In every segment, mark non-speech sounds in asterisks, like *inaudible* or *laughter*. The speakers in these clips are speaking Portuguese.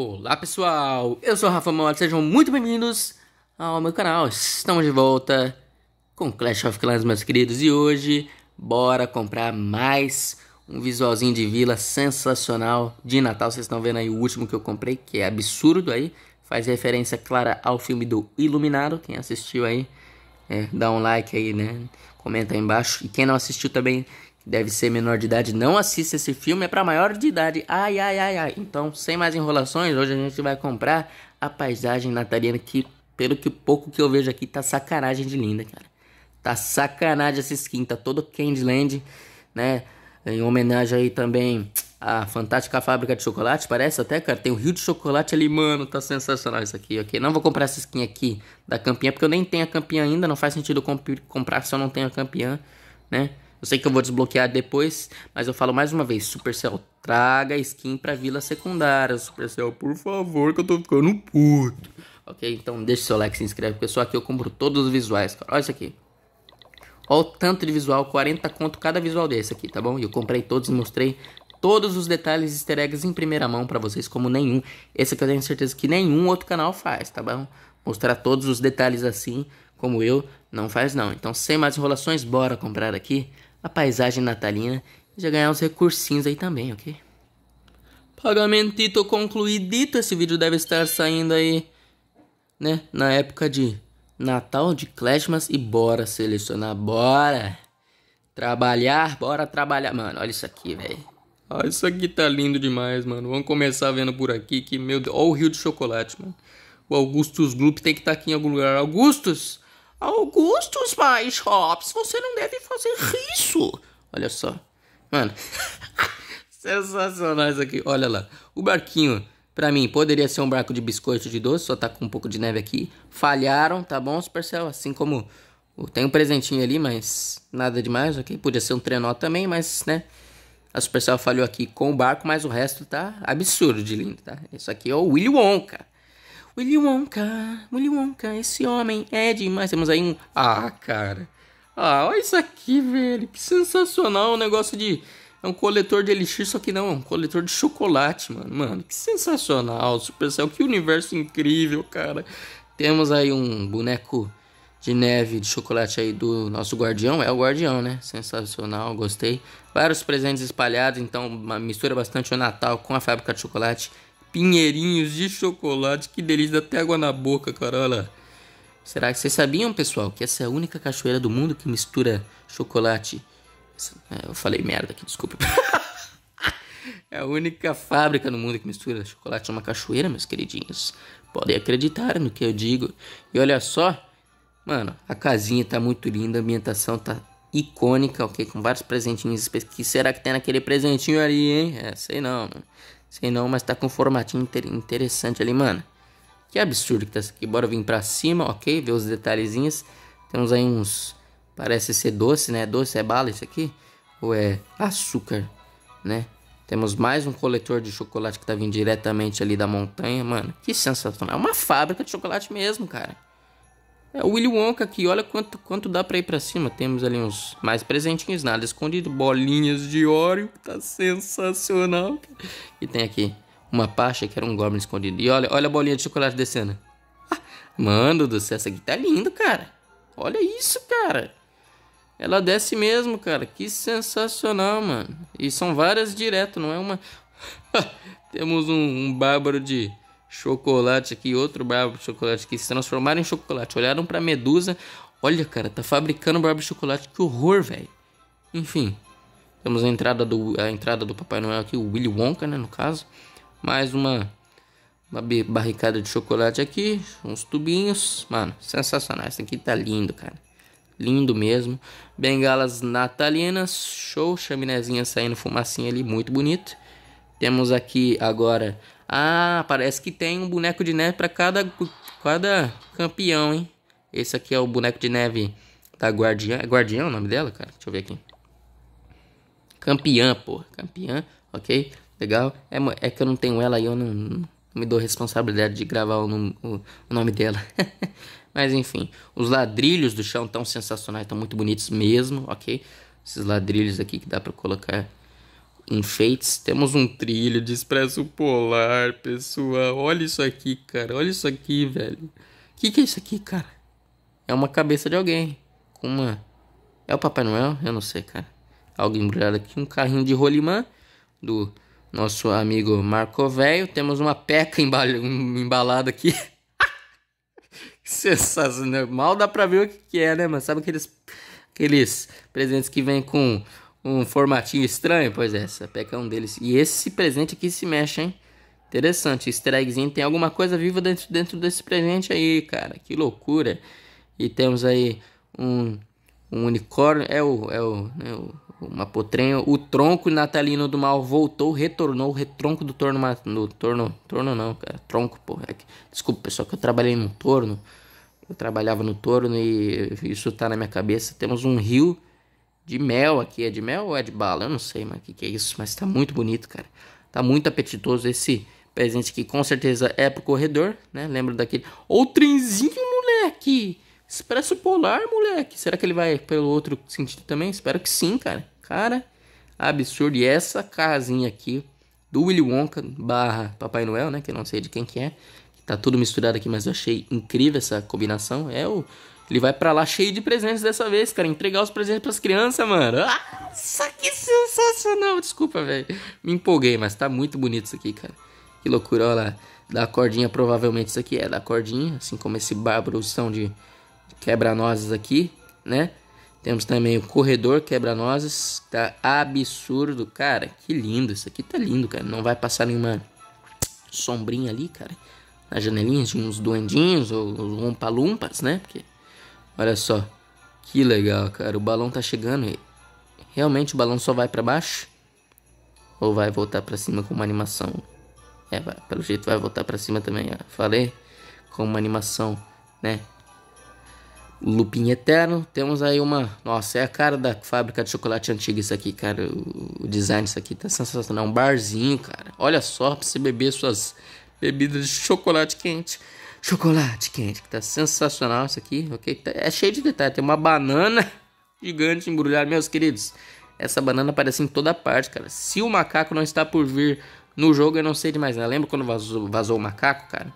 Olá pessoal, eu sou o Rafa Mauad, sejam muito bem-vindos ao meu canal. Estamos de volta com Clash of Clans, meus queridos, e hoje bora comprar mais um visualzinho de vila sensacional de Natal. Vocês estão vendo aí o último que eu comprei, que é absurdo aí, faz referência clara ao filme do Iluminado. Quem assistiu aí, é, dá um like aí, né? Comenta aí embaixo. E quem não assistiu também, deve ser menor de idade, não assista esse filme, é para maior de idade. Ai, ai, ai, ai. Então, sem mais enrolações, hoje a gente vai comprar a paisagem natalina que, pelo que pouco que eu vejo aqui, tá sacanagem de linda, cara. Tá sacanagem essa skin, tá todo Candyland, né? Em homenagem aí também à fantástica fábrica de chocolate, parece até, cara. Tem um rio de chocolate ali, mano, tá sensacional isso aqui, ok? Não vou comprar essa skin aqui da campeã, porque eu nem tenho a campeã ainda, não faz sentido comp comprar se eu não tenho a campeã, né? Eu sei que eu vou desbloquear depois, mas eu falo mais uma vez, Supercell, traga skin pra vila secundária, Supercell, por favor, que eu tô ficando puto. Ok, então deixa seu like, se inscreve, porque só aqui eu compro todos os visuais, cara. Olha isso aqui. Olha o tanto de visual, 40 conto cada visual desse aqui, tá bom? E eu comprei todos e mostrei todos os detalhes easter eggs em primeira mão para vocês, como nenhum. Esse aqui eu tenho certeza que nenhum outro canal faz, tá bom? Mostrar todos os detalhes assim, como eu, não faz não. Então, sem mais enrolações, bora comprar aqui a paisagem natalina e já ganhar uns recursinhos aí também, ok? Pagamentito concluidito, esse vídeo deve estar saindo aí, né? Na época de Natal, de Clashmas e bora selecionar, bora! Trabalhar, bora trabalhar. Mano, olha isso aqui, velho. Ah, isso aqui tá lindo demais, mano. Vamos começar vendo por aqui que, meu Deus. Olha o rio de chocolate, mano. O Augustus Gloop tem que estar tá aqui em algum lugar. Augustus! Augustus mais Hobbs, você não deve fazer isso. Olha só. Mano, *laughs* sensacional isso aqui. Olha lá. O barquinho, pra mim, poderia ser um barco de biscoito de doce, só tá com um pouco de neve aqui. Falharam, tá bom, Supercell? Assim como tem um presentinho ali, mas nada demais, ok? Podia ser um trenó também, mas, né? A Supercell falhou aqui com o barco, mas o resto tá absurdo de lindo, tá? Isso aqui é o Willy Wonka. Willy Wonka, Willy Wonka, esse homem é demais. Temos aí um. Ah, cara. Ah, olha isso aqui, velho. Que sensacional. Um negócio de. É um coletor de elixir, só que não, é um coletor de chocolate, mano. Mano, que sensacional, Supercell, que universo incrível, cara. Temos aí um boneco de neve de chocolate aí do nosso guardião, é o guardião, né? Sensacional, gostei. Vários presentes espalhados, então mistura bastante o Natal com a fábrica de chocolate pinheirinhos de chocolate. Que delícia, dá até água na boca, cara. Olha lá. Será que vocês sabiam, pessoal, que essa é a única cachoeira do mundo que mistura chocolate? É, eu falei merda aqui, desculpa. *laughs* é a única fábrica no mundo que mistura chocolate numa cachoeira, meus queridinhos. Podem acreditar no que eu digo. E olha só, mano, a casinha tá muito linda, a ambientação tá icônica, ok? Com vários presentinhos O que será que tem naquele presentinho ali, hein? É, sei não, mano. Sei não, mas tá com um formatinho interessante ali, mano. Que absurdo que tá isso aqui. Bora vir pra cima, ok? Ver os detalhezinhos. Temos aí uns... Parece ser doce, né? Doce é bala isso aqui? Ou é açúcar, né? Temos mais um coletor de chocolate que tá vindo diretamente ali da montanha. Mano, que sensacional. É uma fábrica de chocolate mesmo, cara. É o Willy Wonka aqui, olha quanto, quanto dá pra ir pra cima. Temos ali uns mais presentinhos, nada escondido, bolinhas de óleo, que tá sensacional. E tem aqui uma pacha que era um goblin escondido. E olha, olha a bolinha de chocolate descendo. Ah, mano do céu, essa aqui tá lindo, cara. Olha isso, cara. Ela desce mesmo, cara. Que sensacional, mano. E são várias direto, não é uma... *laughs* Temos um, um bárbaro de chocolate aqui, outro barba de chocolate aqui, se transformaram em chocolate. Olharam pra Medusa, olha, cara, tá fabricando barba de chocolate, que horror, velho. Enfim, temos a entrada do a entrada do Papai Noel aqui, o Willy Wonka, né, no caso. Mais uma, uma barricada de chocolate aqui, uns tubinhos, mano, sensacional. Isso aqui tá lindo, cara. Lindo mesmo. Bengalas natalinas, show, chaminézinha saindo fumacinha ali, muito bonito. Temos aqui agora ah, parece que tem um boneco de neve para cada, cada campeão, hein? Esse aqui é o boneco de neve da Guardiã. É Guardiã o nome dela, cara? Deixa eu ver aqui. Campeã, pô. Campeã, ok? Legal. É, é que eu não tenho ela aí, eu não, não me dou responsabilidade de gravar o, nome, o, o nome dela. *laughs* Mas enfim, os ladrilhos do chão tão sensacionais, tão muito bonitos mesmo, ok? Esses ladrilhos aqui que dá para colocar enfeites, temos um trilho de expresso polar, pessoal. Olha isso aqui, cara. Olha isso aqui, velho. O que, que é isso aqui, cara? É uma cabeça de alguém. Com uma. É o Papai Noel? Eu não sei, cara. Algo embrulhado aqui. Um carrinho de rolimã do nosso amigo Marco Velho. Temos uma peca embal... embalada aqui. *laughs* Sensacional. Mal dá pra ver o que, que é, né, mano? Sabe aqueles, aqueles presentes que vem com um formatinho estranho? Pois é, peca é um deles. E esse presente aqui se mexe, hein? Interessante, easter eggzinho. Tem alguma coisa viva dentro, dentro desse presente aí, cara. Que loucura. E temos aí um, um unicórnio. É o... É o, é o uma potrenha. O tronco natalino do mal voltou, retornou. O retronco do torno... No, torno... Torno não, cara. Tronco, porra. É que, desculpa, pessoal, que eu trabalhei num torno. Eu trabalhava no torno e isso tá na minha cabeça. Temos um rio de mel aqui. É de mel ou é de bala? Eu não sei, mas o que, que é isso? Mas tá muito bonito, cara. Tá muito apetitoso esse presente que com certeza é pro corredor, né? Lembra daquele. Ô, trenzinho, moleque! Expresso polar, moleque! Será que ele vai pelo outro sentido também? Espero que sim, cara. Cara, absurdo. E essa casinha aqui do Willy Wonka barra Papai Noel, né? Que eu não sei de quem que é. Tá tudo misturado aqui, mas eu achei incrível essa combinação. É o ele vai para lá cheio de presentes dessa vez, cara. Entregar os presentes pras crianças, mano. Ah, nossa, que sensacional. Desculpa, velho. Me empolguei, mas tá muito bonito isso aqui, cara. Que loucura, olha lá. Da cordinha, provavelmente isso aqui é da cordinha. Assim como esse barbarosão de quebra-nozes aqui, né? Temos também o corredor quebra-nozes. Tá absurdo, cara. Que lindo. Isso aqui tá lindo, cara. Não vai passar nenhuma sombrinha ali, cara. Nas janelinhas de uns duendinhos ou, ou umpa-lumpas, né? Porque Olha só. Que legal, cara. O balão tá chegando e realmente o balão só vai para baixo ou vai voltar para cima com uma animação? É, vai, pelo jeito vai voltar para cima também. Ó. Falei com uma animação, né? Lupin Eterno, temos aí uma. Nossa, é a cara da fábrica de chocolate antiga isso aqui, cara. O, o design isso aqui tá sensacional. Um barzinho, cara. Olha só pra você beber suas bebidas de chocolate quente chocolate quente, que tá sensacional isso aqui, ok? Tá, é cheio de detalhes, tem uma banana *laughs* gigante embrulhada, meus queridos. Essa banana aparece em toda parte, cara. Se o macaco não está por vir no jogo, eu não sei de mais Lembra quando vazou, vazou o macaco, cara?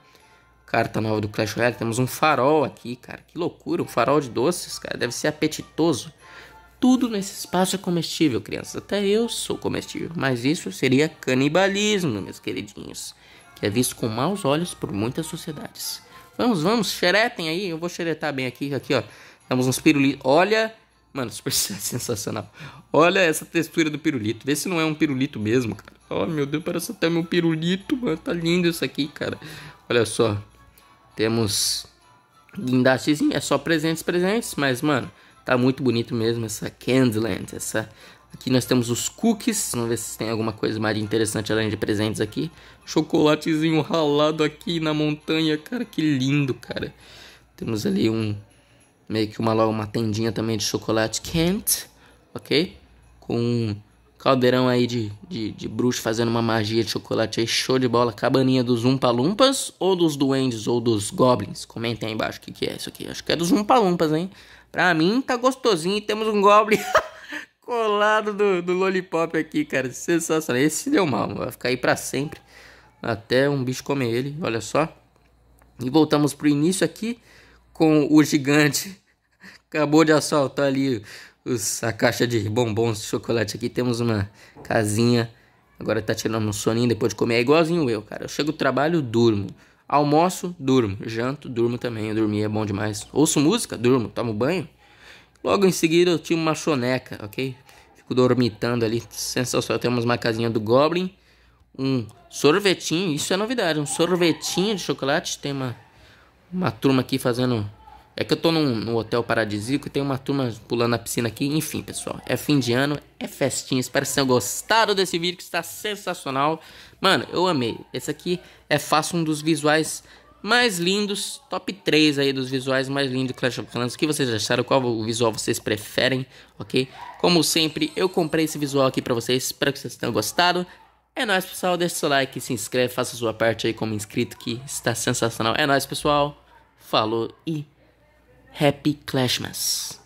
Carta nova do Clash Royale, temos um farol aqui, cara. Que loucura, um farol de doces, cara. Deve ser apetitoso. Tudo nesse espaço é comestível, crianças. Até eu sou comestível. Mas isso seria canibalismo, meus queridinhos que é visto com maus olhos por muitas sociedades. Vamos, vamos, xeretem aí, eu vou xeretar bem aqui, aqui ó, Temos uns pirulitos, olha, mano, *laughs* super sensacional, olha essa textura do pirulito, vê se não é um pirulito mesmo, cara, oh meu Deus, parece até meu pirulito, mano, tá lindo isso aqui, cara, olha só, temos guindastezinho, é só presentes, presentes, mas mano, tá muito bonito mesmo essa Candyland, essa Aqui nós temos os cookies. Vamos ver se tem alguma coisa mais interessante além de presentes aqui. Chocolatezinho ralado aqui na montanha. Cara, que lindo, cara. Temos ali um... Meio que uma, uma tendinha também de chocolate Kent Ok? Com um caldeirão aí de, de, de, bruxo fazendo uma magia de chocolate aí. Show de bola. Cabaninha dos Umpalumpas ou dos Duendes ou dos Goblins? Comentem aí embaixo o que, que é isso aqui. Acho que é dos Umpalumpas, hein? Pra mim tá gostosinho e temos um Goblin... *laughs* colado do, do Lollipop aqui, cara. Sensacional. Esse deu mal, vai ficar aí para sempre. Até um bicho comer ele, olha só. E voltamos pro início aqui com o gigante. *laughs* Acabou de assaltar ali os, a caixa de bombons de chocolate aqui. Temos uma casinha. Agora tá tirando um soninho depois de comer. É igualzinho eu, cara. Eu chego do trabalho, durmo. Almoço, durmo. Janto, durmo também. Eu dormir é bom demais. Ouço música, durmo. Tomo banho, Logo em seguida eu tinha uma choneca, ok? Fico dormitando ali, sensacional. Temos uma casinha do Goblin, um sorvetinho, isso é novidade, um sorvetinho de chocolate. Tem uma, uma turma aqui fazendo... É que eu tô num, num hotel paradisíaco e tem uma turma pulando na piscina aqui. Enfim, pessoal, é fim de ano, é festinha. Espero que vocês tenham gostado desse vídeo que está sensacional. Mano, eu amei. Esse aqui é fácil um dos visuais mais lindos, top 3 aí dos visuais mais lindos do Clash of Clans. O que vocês acharam? Qual visual vocês preferem, ok? Como sempre, eu comprei esse visual aqui pra vocês, espero que vocês tenham gostado. É nóis, pessoal, deixa seu like, se inscreve, faça sua parte aí como inscrito que está sensacional. É nóis, pessoal, falou e Happy Clashmas!